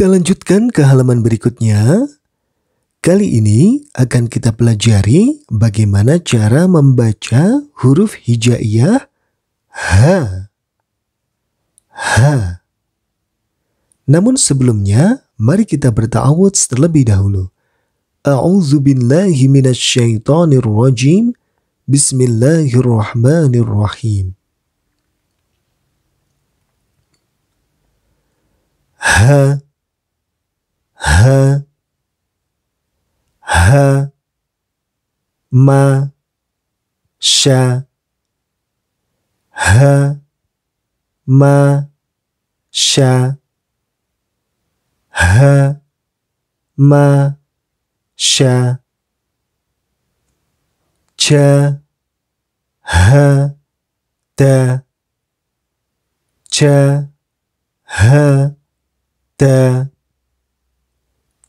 Kita lanjutkan ke halaman berikutnya. Kali ini akan kita pelajari bagaimana cara membaca huruf hijaiyah H. H. Namun sebelumnya, mari kita berta'awud terlebih dahulu. A'udzu billahi minasyaitonir rajim. Bismillahirrahmanirrahim. Ha ha ha ma sha ha ma sha ha ma sha cha, ha ta, cha, ha ta.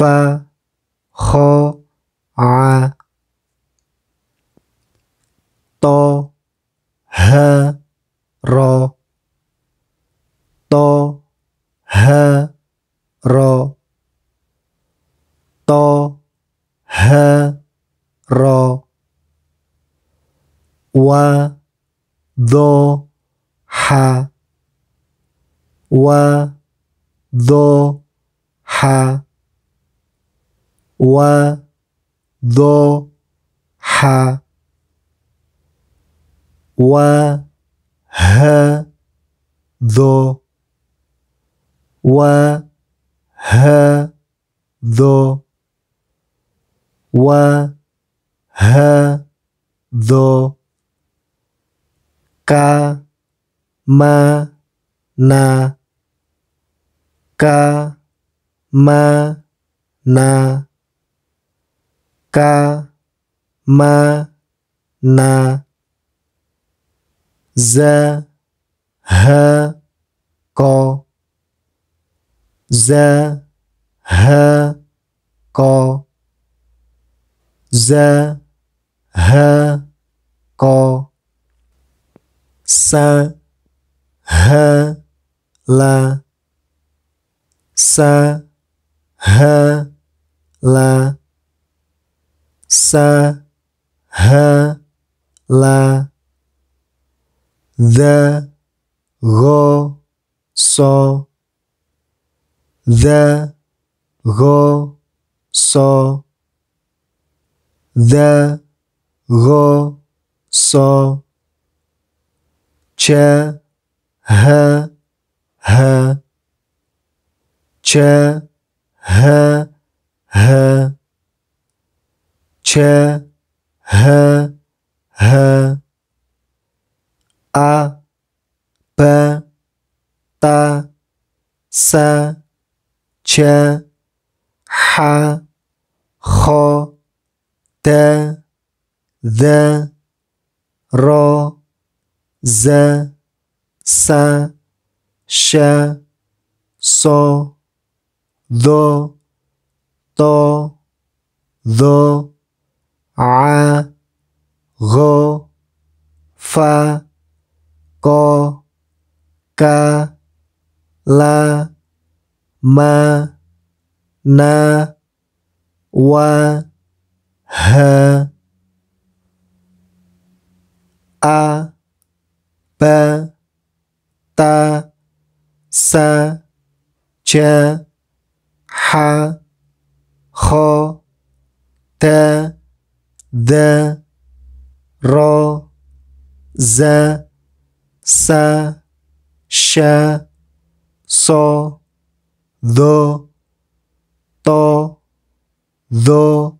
fa kho a to ha ro to ha ro to ha ro wa do ha wa do ha wa dho ha wa ha dho wa ha dho wa ha dho ka ma na ka ma na ka ma na za ha ko za ha ko za ha ko sa ha la sa ha la sa, ha, la, the, go, so, the, go, so, the, go, so, che, ha, ha, che, ha, ha ch, h, h, a, p, ta, sa, ch, ha, ho ta, the, ro, z, sa, sh, so, do, to, the a g fa ko ka la ma na wa ha a ba ta sa h ha kho t the, ro, za, sa, sha, so, do, to, do,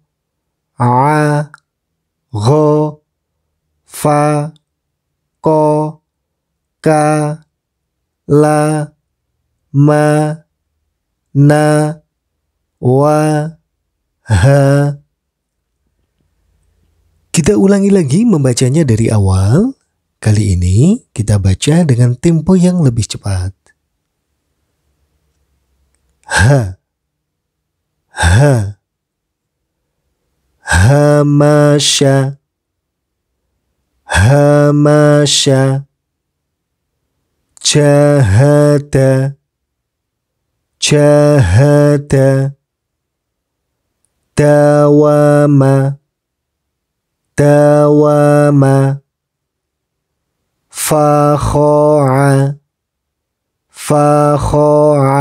a, go, fa, ko, ka, la, ma, wa, ha, kita ulangi lagi membacanya dari awal. Kali ini kita baca dengan tempo yang lebih cepat. Ha. Ha. hamasha, Cahata. Cahata. Tawama. Tawama. داوم فخاع فخاع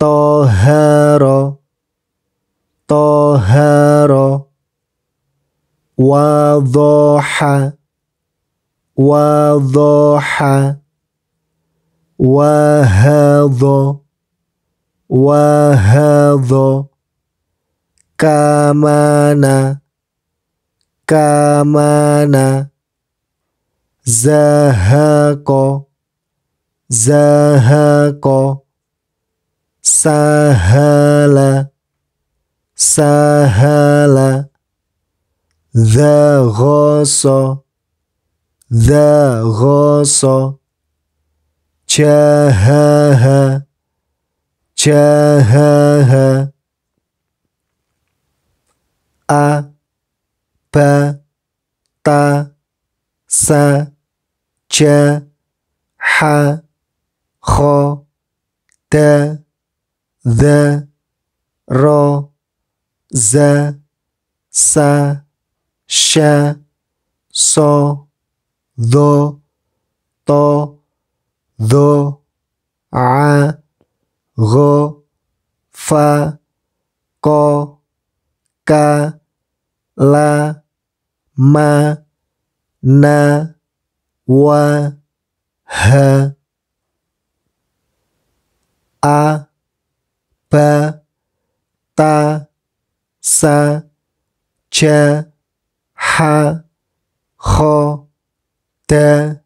طهر طهر وضاح وضاح وهض وهض كمان Kamana Zahako Zahako Sahala Sahala Dhagoso Dhagoso Chahaha Chahaha A ba ta sa ja ha kho da the ro za sa sha so do to do a go fa ko ka la ma, na, wa, ha, a, ba, ta, sa, ja, ha, kho, da,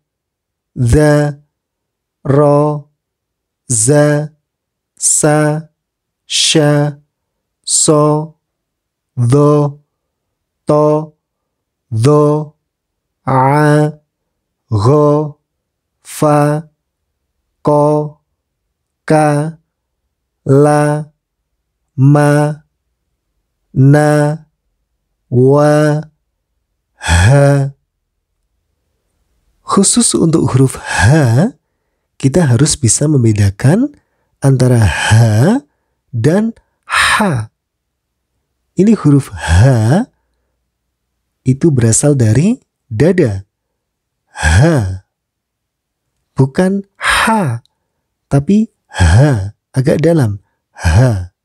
za, ro, za, sa, sha, so, do, to, do, a, go, fa, ko, ka, la, ma, na, wa, ha. Khusus untuk huruf H, kita harus bisa membedakan antara H dan H. Ini huruf H itu berasal dari dada. H. Bukan H, tapi H. Agak dalam. H.